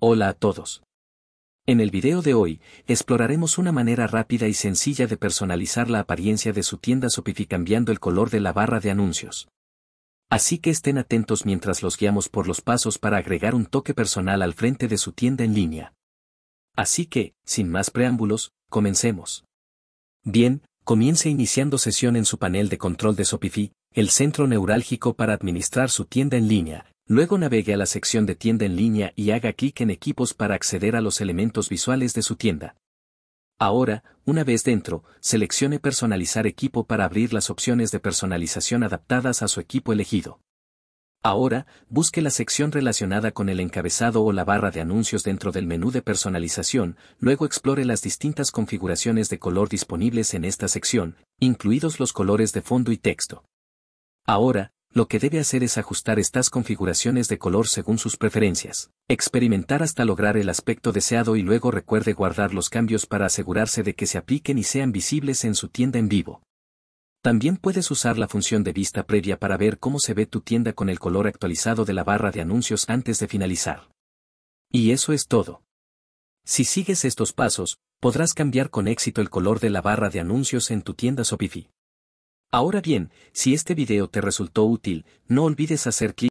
Hola a todos. En el video de hoy, exploraremos una manera rápida y sencilla de personalizar la apariencia de su tienda Shopify cambiando el color de la barra de anuncios. Así que estén atentos mientras los guiamos por los pasos para agregar un toque personal al frente de su tienda en línea. Así que, sin más preámbulos, comencemos. Bien, comience iniciando sesión en su panel de control de Shopify, el centro neurálgico para administrar su tienda en línea, Luego navegue a la sección de tienda en línea y haga clic en equipos para acceder a los elementos visuales de su tienda. Ahora, una vez dentro, seleccione personalizar equipo para abrir las opciones de personalización adaptadas a su equipo elegido. Ahora, busque la sección relacionada con el encabezado o la barra de anuncios dentro del menú de personalización, luego explore las distintas configuraciones de color disponibles en esta sección, incluidos los colores de fondo y texto. Ahora, lo que debe hacer es ajustar estas configuraciones de color según sus preferencias, experimentar hasta lograr el aspecto deseado y luego recuerde guardar los cambios para asegurarse de que se apliquen y sean visibles en su tienda en vivo. También puedes usar la función de vista previa para ver cómo se ve tu tienda con el color actualizado de la barra de anuncios antes de finalizar. Y eso es todo. Si sigues estos pasos, podrás cambiar con éxito el color de la barra de anuncios en tu tienda Shopify. Ahora bien, si este video te resultó útil, no olvides hacer clic